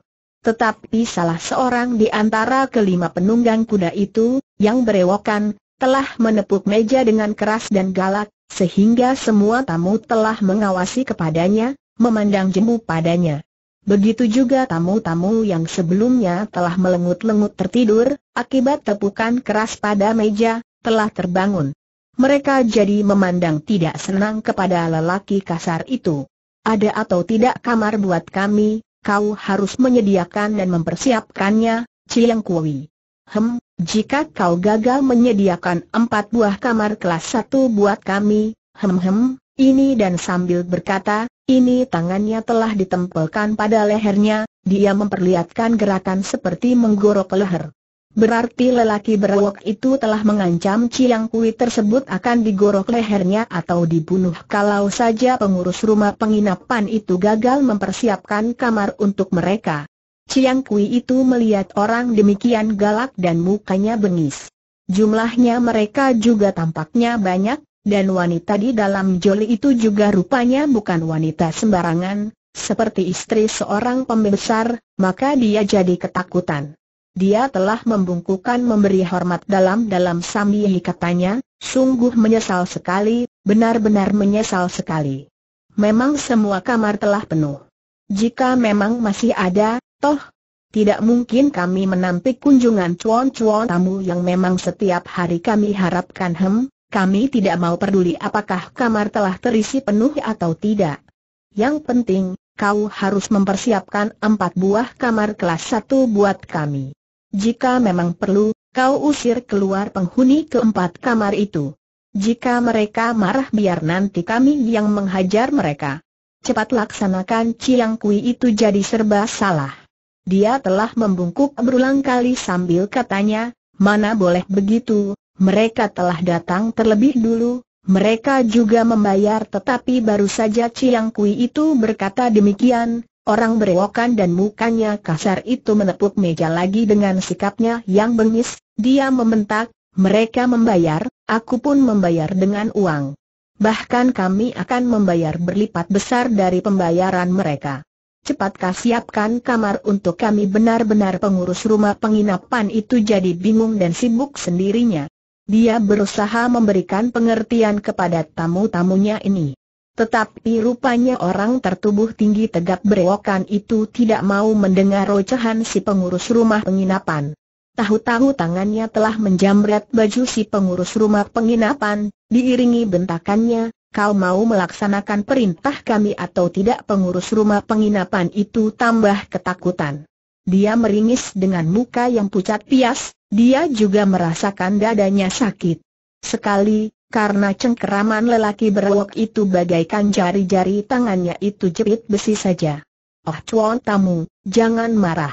Tetapi salah seorang di antara kelima penunggang kuda itu, yang berewokan, telah menepuk meja dengan keras dan galak, sehingga semua tamu telah mengawasi kepadanya, memandang jemu padanya. Begitu juga tamu-tamu yang sebelumnya telah melengut-lengut tertidur, akibat tepukan keras pada meja, telah terbangun. Mereka jadi memandang tidak senang kepada lelaki kasar itu. Ada atau tidak kamar buat kami, kau harus menyediakan dan mempersiapkannya, Ciyang Kui. Hem, jika kau gagal menyediakan empat buah kamar kelas satu buat kami, hem-hem, ini dan sambil berkata, ini tangannya telah ditempelkan pada lehernya, dia memperlihatkan gerakan seperti menggorok leher. Berarti lelaki berwok itu telah mengancam Ciang Kui tersebut akan digorok lehernya atau dibunuh kalau saja pengurus rumah penginapan itu gagal mempersiapkan kamar untuk mereka. Ciang Kui itu melihat orang demikian galak dan mukanya bengis. Jumlahnya mereka juga tampaknya banyak, dan wanita di dalam joli itu juga rupanya bukan wanita sembarangan, seperti istri seorang pembesar, maka dia jadi ketakutan. Dia telah membungkukan memberi hormat dalam-dalam sambil katanya, sungguh menyesal sekali, benar-benar menyesal sekali. Memang semua kamar telah penuh. Jika memang masih ada, toh, tidak mungkin kami menampik kunjungan cuan-cuan tamu yang memang setiap hari kami harapkan hem, kami tidak mau peduli apakah kamar telah terisi penuh atau tidak. Yang penting, kau harus mempersiapkan empat buah kamar kelas satu buat kami. Jika memang perlu, kau usir keluar penghuni keempat kamar itu. Jika mereka marah biar nanti kami yang menghajar mereka. Cepat laksanakan Ciang Kui itu jadi serba salah. Dia telah membungkuk berulang kali sambil katanya, mana boleh begitu, mereka telah datang terlebih dulu, mereka juga membayar tetapi baru saja Ciang Kui itu berkata demikian, Orang berewokan dan mukanya kasar itu menepuk meja lagi dengan sikapnya yang bengis, dia membentak, mereka membayar, aku pun membayar dengan uang. Bahkan kami akan membayar berlipat besar dari pembayaran mereka. Cepatkah siapkan kamar untuk kami benar-benar pengurus rumah penginapan itu jadi bingung dan sibuk sendirinya. Dia berusaha memberikan pengertian kepada tamu-tamunya ini. Tetapi rupanya orang tertubuh tinggi tegap berewokan itu tidak mau mendengar ocehan si pengurus rumah penginapan. Tahu-tahu tangannya telah menjamret baju si pengurus rumah penginapan, diiringi bentakannya, kau mau melaksanakan perintah kami atau tidak pengurus rumah penginapan itu tambah ketakutan. Dia meringis dengan muka yang pucat pias, dia juga merasakan dadanya sakit. Sekali, karena cengkeraman lelaki berwok itu bagaikan jari-jari tangannya itu jepit besi saja. Oh cuan tamu, jangan marah.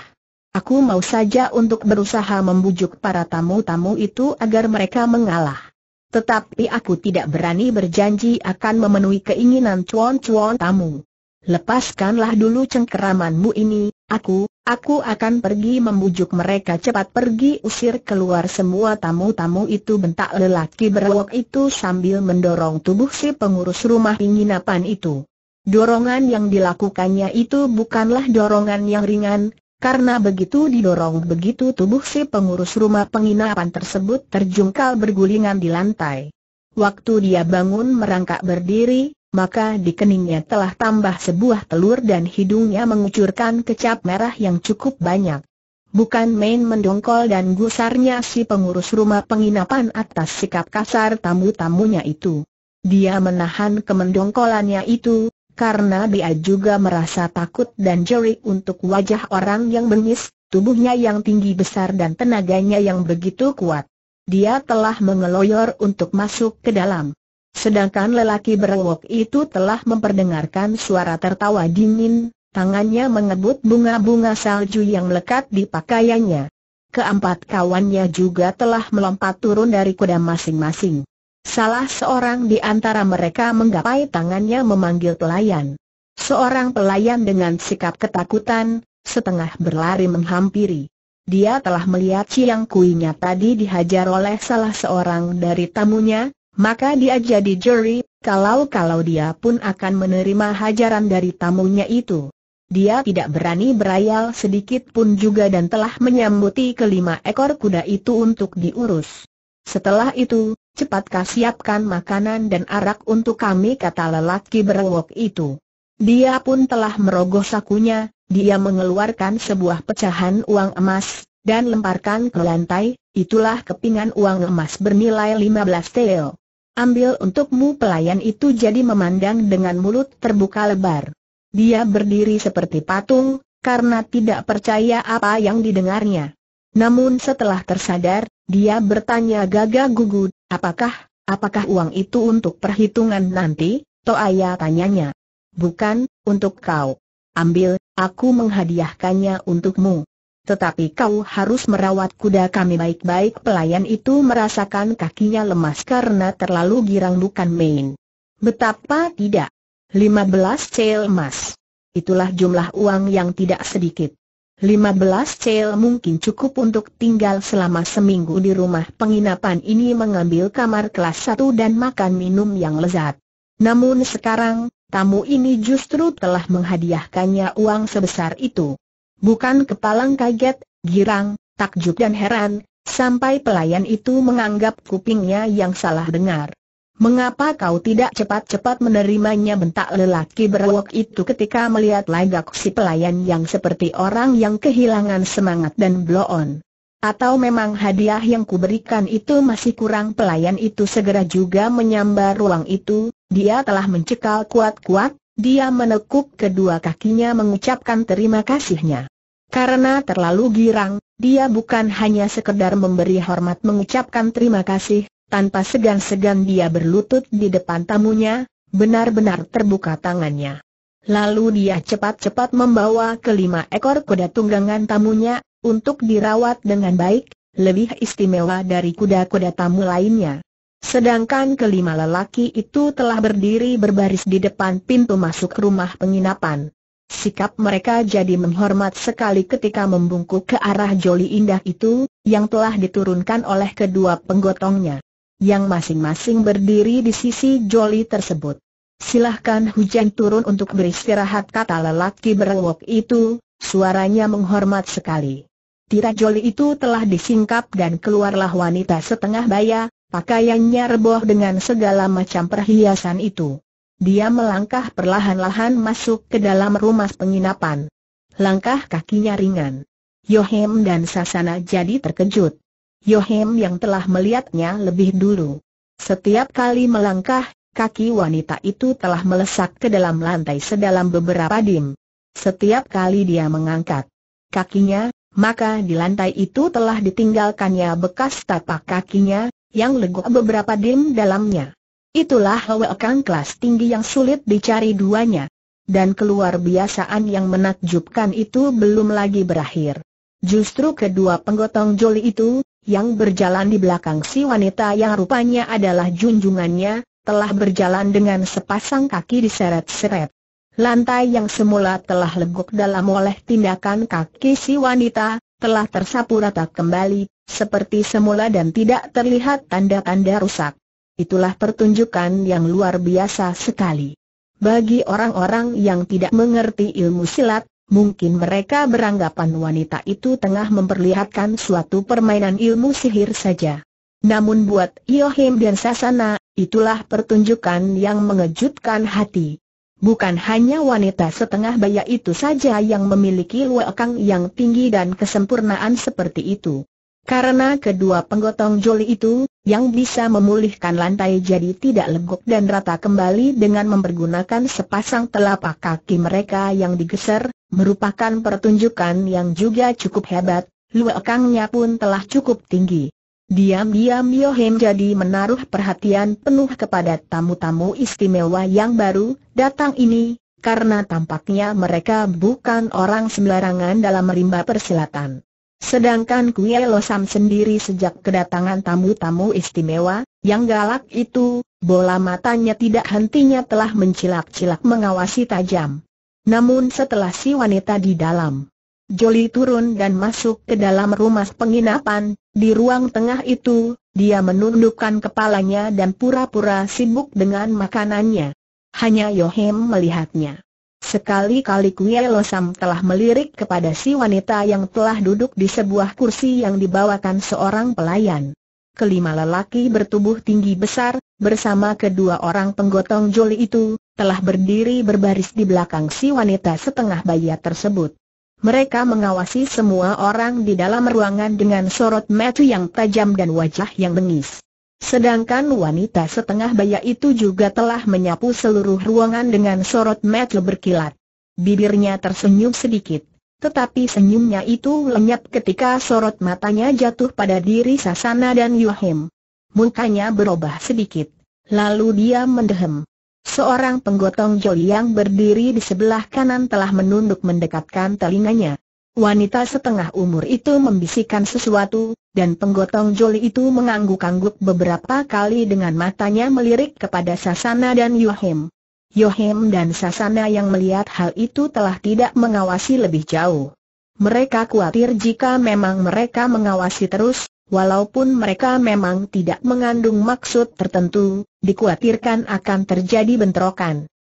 Aku mau saja untuk berusaha membujuk para tamu-tamu itu agar mereka mengalah. Tetapi aku tidak berani berjanji akan memenuhi keinginan cuan-cuan tamu. Lepaskanlah dulu cengkeramanmu ini, aku, Aku akan pergi membujuk mereka cepat pergi usir keluar semua tamu-tamu itu bentak lelaki berwok itu sambil mendorong tubuh si pengurus rumah penginapan itu. Dorongan yang dilakukannya itu bukanlah dorongan yang ringan, karena begitu didorong begitu tubuh si pengurus rumah penginapan tersebut terjungkal bergulingan di lantai. Waktu dia bangun merangkak berdiri, maka di keningnya telah tambah sebuah telur dan hidungnya mengucurkan kecap merah yang cukup banyak. Bukan main mendongkol dan gusarnya si pengurus rumah penginapan atas sikap kasar tamu-tamunya itu. Dia menahan kemendongkolannya itu, karena dia juga merasa takut dan jerik untuk wajah orang yang bengis, tubuhnya yang tinggi besar dan tenaganya yang begitu kuat. Dia telah mengeloyor untuk masuk ke dalam. Sedangkan lelaki berewok itu telah memperdengarkan suara tertawa dingin, tangannya mengebut bunga-bunga salju yang melekat di pakaiannya. Keempat kawannya juga telah melompat turun dari kuda masing-masing. Salah seorang di antara mereka menggapai tangannya memanggil pelayan. Seorang pelayan dengan sikap ketakutan, setengah berlari menghampiri. Dia telah melihat siang kuinya tadi dihajar oleh salah seorang dari tamunya, maka dia jadi juri, kalau-kalau dia pun akan menerima hajaran dari tamunya itu. Dia tidak berani berayal sedikit pun juga dan telah menyambuti kelima ekor kuda itu untuk diurus. Setelah itu, cepatkah siapkan makanan dan arak untuk kami kata lelaki berwok itu. Dia pun telah merogoh sakunya, dia mengeluarkan sebuah pecahan uang emas, dan lemparkan ke lantai, itulah kepingan uang emas bernilai 15 teo. Ambil untukmu pelayan itu jadi memandang dengan mulut terbuka lebar. Dia berdiri seperti patung, karena tidak percaya apa yang didengarnya. Namun setelah tersadar, dia bertanya gagah gugut, apakah, apakah uang itu untuk perhitungan nanti, Toaya tanyanya. Bukan, untuk kau. Ambil, aku menghadiahkannya untukmu tetapi kau harus merawat kuda kami baik-baik pelayan itu merasakan kakinya lemas karena terlalu girang bukan main. Betapa tidak. 15 cel emas. Itulah jumlah uang yang tidak sedikit. 15 cel mungkin cukup untuk tinggal selama seminggu di rumah penginapan ini mengambil kamar kelas 1 dan makan minum yang lezat. Namun sekarang, tamu ini justru telah menghadiahkannya uang sebesar itu. Bukan kepalang kaget, girang, takjub dan heran, sampai pelayan itu menganggap kupingnya yang salah dengar. Mengapa kau tidak cepat-cepat menerimanya bentak lelaki berwok itu ketika melihat lagak si pelayan yang seperti orang yang kehilangan semangat dan blow Atau memang hadiah yang kuberikan itu masih kurang pelayan itu segera juga menyambar ruang itu, dia telah mencekal kuat-kuat, dia menekuk kedua kakinya mengucapkan terima kasihnya. Karena terlalu girang, dia bukan hanya sekedar memberi hormat mengucapkan terima kasih, tanpa segan-segan dia berlutut di depan tamunya, benar-benar terbuka tangannya. Lalu dia cepat-cepat membawa kelima ekor kuda tunggangan tamunya, untuk dirawat dengan baik, lebih istimewa dari kuda-kuda tamu lainnya. Sedangkan kelima lelaki itu telah berdiri berbaris di depan pintu masuk rumah penginapan. Sikap mereka jadi menghormat sekali ketika membungkuk ke arah joli indah itu, yang telah diturunkan oleh kedua penggotongnya. Yang masing-masing berdiri di sisi joli tersebut. Silahkan hujan turun untuk beristirahat kata lelaki berwok itu, suaranya menghormat sekali. Tira joli itu telah disingkap dan keluarlah wanita setengah baya, Pakaiannya reboh dengan segala macam perhiasan itu. Dia melangkah perlahan-lahan masuk ke dalam rumah penginapan. Langkah kakinya ringan. Yohem dan Sasana jadi terkejut. Yohem yang telah melihatnya lebih dulu. Setiap kali melangkah, kaki wanita itu telah melesak ke dalam lantai sedalam beberapa dim. Setiap kali dia mengangkat kakinya, maka di lantai itu telah ditinggalkannya bekas tapak kakinya, yang leguk beberapa dim dalamnya. Itulah hawa kelas tinggi yang sulit dicari duanya. Dan keluar biasaan yang menakjubkan itu belum lagi berakhir. Justru kedua penggotong joli itu, yang berjalan di belakang si wanita yang rupanya adalah junjungannya, telah berjalan dengan sepasang kaki diseret-seret. Lantai yang semula telah leguk dalam oleh tindakan kaki si wanita, telah tersapu rata kembali, seperti semula dan tidak terlihat tanda-tanda rusak. Itulah pertunjukan yang luar biasa sekali. Bagi orang-orang yang tidak mengerti ilmu silat, mungkin mereka beranggapan wanita itu tengah memperlihatkan suatu permainan ilmu sihir saja. Namun buat Yohim dan Sasana, itulah pertunjukan yang mengejutkan hati. Bukan hanya wanita setengah baya itu saja yang memiliki luakang yang tinggi dan kesempurnaan seperti itu. Karena kedua penggotong joli itu, yang bisa memulihkan lantai jadi tidak legok dan rata kembali dengan mempergunakan sepasang telapak kaki mereka yang digeser, merupakan pertunjukan yang juga cukup hebat, luakangnya pun telah cukup tinggi. Diam-diam Yohem jadi menaruh perhatian penuh kepada tamu-tamu istimewa yang baru datang ini, karena tampaknya mereka bukan orang sembarangan dalam rimba persilatan. Sedangkan Kue Losam sendiri sejak kedatangan tamu-tamu istimewa, yang galak itu, bola matanya tidak hentinya telah mencilak-cilak mengawasi tajam. Namun setelah si wanita di dalam Joli turun dan masuk ke dalam rumah penginapan, di ruang tengah itu, dia menundukkan kepalanya dan pura-pura sibuk dengan makanannya. Hanya Yohem melihatnya. Sekali-kali Kue Losam telah melirik kepada si wanita yang telah duduk di sebuah kursi yang dibawakan seorang pelayan. Kelima lelaki bertubuh tinggi besar, bersama kedua orang penggotong joli itu, telah berdiri berbaris di belakang si wanita setengah bayi tersebut. Mereka mengawasi semua orang di dalam ruangan dengan sorot mata yang tajam dan wajah yang bengis. Sedangkan wanita setengah baya itu juga telah menyapu seluruh ruangan dengan sorot mata berkilat. Bibirnya tersenyum sedikit, tetapi senyumnya itu lenyap ketika sorot matanya jatuh pada diri Sasana dan Yuhim. Mukanya berubah sedikit, lalu dia mendehem. Seorang penggotong joli yang berdiri di sebelah kanan telah menunduk mendekatkan telinganya. Wanita setengah umur itu membisikkan sesuatu, dan penggotong joli itu mengangguk-angguk beberapa kali dengan matanya melirik kepada Sasana dan Yohim. Yohim dan Sasana yang melihat hal itu telah tidak mengawasi lebih jauh. Mereka khawatir jika memang mereka mengawasi terus, walaupun mereka memang tidak mengandung maksud tertentu, dikhawatirkan akan terjadi bentrokan.